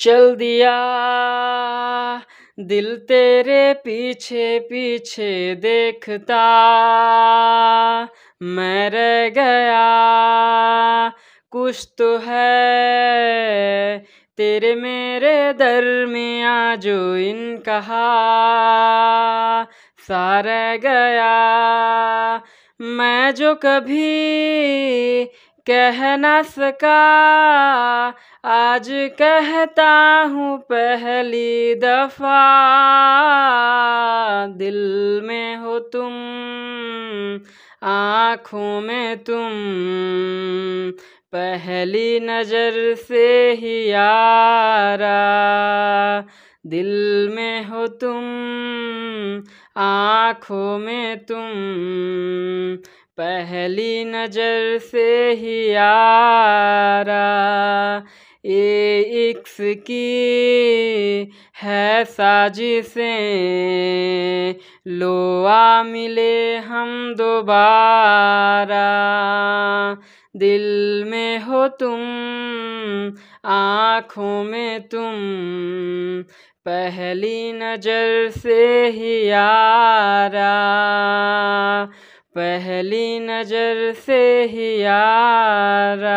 चल दिया दिल तेरे पीछे पीछे देखता मैं रह गया कुछ तो है तेरे मेरे दर दरमिया जो कहा सारा गया मैं जो कभी कह न सका आज कहता हूँ पहली दफा दिल में हो तुम आँखों में तुम पहली नज़र से ही यारा दिल में हो तुम आँखों में तुम पहली नज़र से ही यारा ये इक्स की है साजिशें लोआ मिले हम दोबारा दिल में हो तुम आँखों में तुम पहली नज़र से ही यारा पहली नज़र से ही यारा